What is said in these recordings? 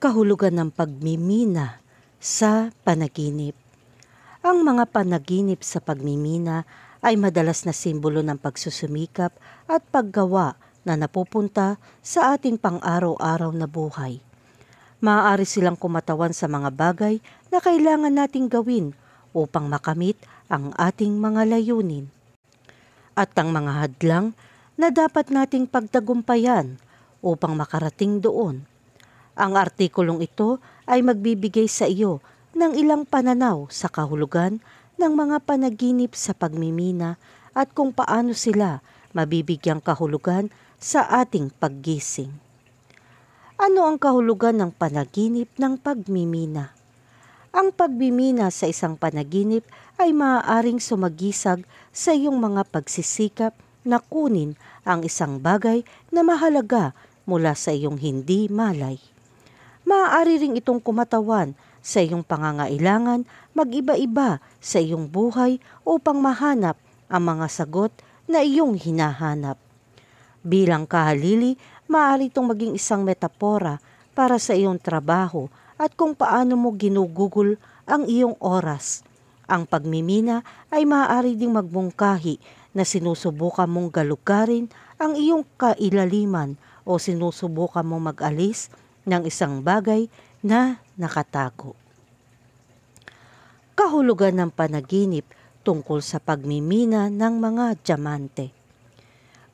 kahulugan ng pagmimina sa panaginip. Ang mga panaginip sa pagmimina ay madalas na simbolo ng pagsusumikap at paggawa na napupunta sa ating pang-araw-araw na buhay. Maaari silang kumatawan sa mga bagay na kailangan nating gawin upang makamit ang ating mga layunin. At ang mga hadlang na dapat nating pagtagumpayan upang makarating doon ang artikulong ito ay magbibigay sa iyo ng ilang pananaw sa kahulugan ng mga panaginip sa pagmimina at kung paano sila mabibigyang kahulugan sa ating paggising. Ano ang kahulugan ng panaginip ng pagmimina? Ang pagmimina sa isang panaginip ay maaaring sumagisag sa iyong mga pagsisikap na kunin ang isang bagay na mahalaga mula sa iyong hindi malay maaari ring itong kumatawan sa iyong pangangailangan mag-iba-iba sa iyong buhay upang mahanap ang mga sagot na iyong hinahanap. Bilang kahalili, maaari itong maging isang metapora para sa iyong trabaho at kung paano mo ginugugol ang iyong oras. Ang pagmimina ay maaari ding magbungkahi na sinusubukan mong galugarin ang iyong kailaliman o sinusubukan mong mag-alis ng isang bagay na nakatago. Kahulugan ng panaginip tungkol sa pagmimina ng mga diamante.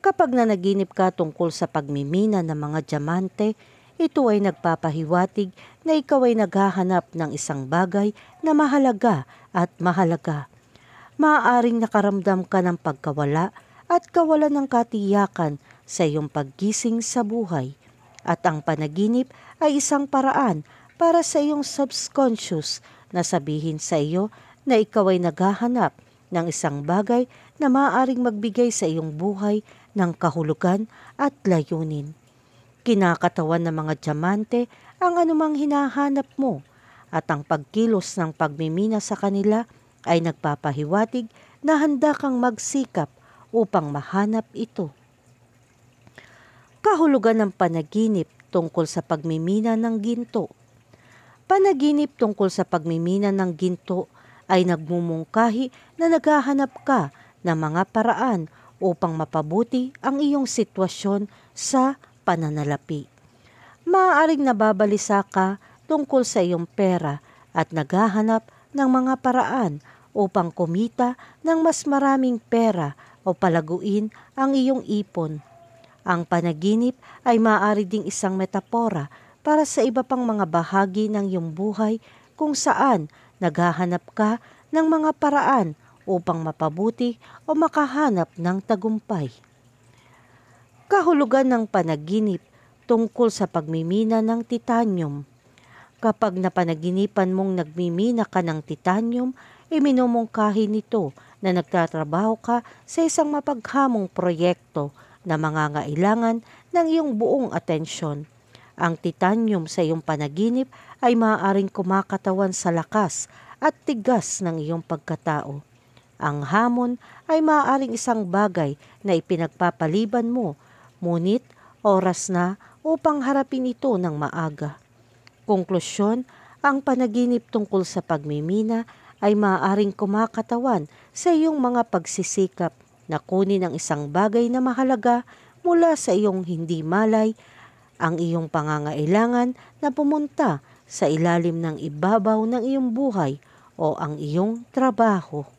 Kapag nanaginip ka tungkol sa pagmimina ng mga diamante, ito ay nagpapahiwatig na ikaw ay naghahanap ng isang bagay na mahalaga at mahalaga. Maaaring nakaramdam ka ng pagkawala at kawalan ng katiyakan sa iyong paggising sa buhay – at ang panaginip ay isang paraan para sa iyong subconscious na sabihin sa iyo na ikaw ay naghahanap ng isang bagay na maaaring magbigay sa iyong buhay ng kahulugan at layunin. Kinakatawan ng mga diamante ang anumang hinahanap mo at ang pagkilos ng pagmimina sa kanila ay nagpapahiwatig na handa kang magsikap upang mahanap ito kahulugan ng panaginip tungkol sa pagmimina ng ginto. Panaginip tungkol sa pagmimina ng ginto ay nagmumungkahi na naghahanap ka ng mga paraan upang mapabuti ang iyong sitwasyon sa pananalapi. Maaaring nababalisa ka tungkol sa iyong pera at naghahanap ng mga paraan upang kumita ng mas maraming pera o palaguin ang iyong ipon ang panaginip ay maaari ding isang metapora para sa iba pang mga bahagi ng iyong buhay kung saan naghahanap ka ng mga paraan upang mapabuti o makahanap ng tagumpay. Kahulugan ng panaginip tungkol sa pagmimina ng titanium. Kapag napanaginipan mong nagmimina ka ng titanium, iminumungkahi nito na nagtatrabaho ka sa isang mapaghamong proyekto na mangangailangan ng iyong buong atensyon. Ang titanium sa iyong panaginip ay maaaring kumakatawan sa lakas at tigas ng iyong pagkatao. Ang hamon ay maaaring isang bagay na ipinagpapaliban mo, ngunit oras na upang harapin ito ng maaga. Konklusyon, ang panaginip tungkol sa pagmimina ay maaaring kumakatawan sa iyong mga pagsisikap na kunin ang isang bagay na mahalaga mula sa iyong hindi malay ang iyong pangangailangan na pumunta sa ilalim ng ibabaw ng iyong buhay o ang iyong trabaho.